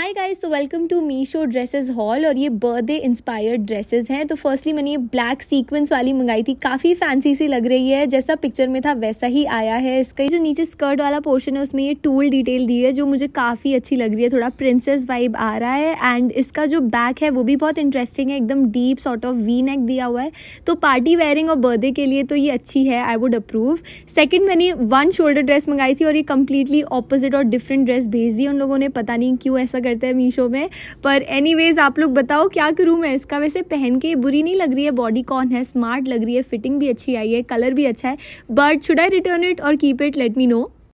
high guys so welcome to Meesho dresses haul और ये birthday inspired dresses हैं तो फर्स्टली मैंने ये ब्लैक सीक्वेंस वाली मंगाई थी काफ़ी फैंसी सी लग रही है जैसा पिक्चर में था वैसा ही आया है इसका जो नीचे स्कर्ट वाला पोर्शन है उसमें ये टूल डिटेल दी है जो मुझे काफ़ी अच्छी लग रही है थोड़ा प्रिंसेस वाइब आ रहा है एंड इसका जो बैक है वो भी बहुत इंटरेस्टिंग है एकदम deep sort of V neck दिया हुआ है तो पार्टी वेयरिंग और बर्थडे के लिए तो ये अच्छी है आई वुड अप्रूव सेकेंड मैंने वन शोल्डर ड्रेस मंगाई थी और ये कम्प्लीटली ऑपोजिट और डिफरेंट ड्रेस भेज दी उन लोगों ने पता नहीं क्यों ऐसा करते हैं मीशो में पर एनीवेज आप लोग बताओ क्या करूँ मैं इसका वैसे पहन के बुरी नहीं लग रही है बॉडी कॉन है स्मार्ट लग रही है फिटिंग भी अच्छी आई है कलर भी अच्छा है but should I return it और keep it let me no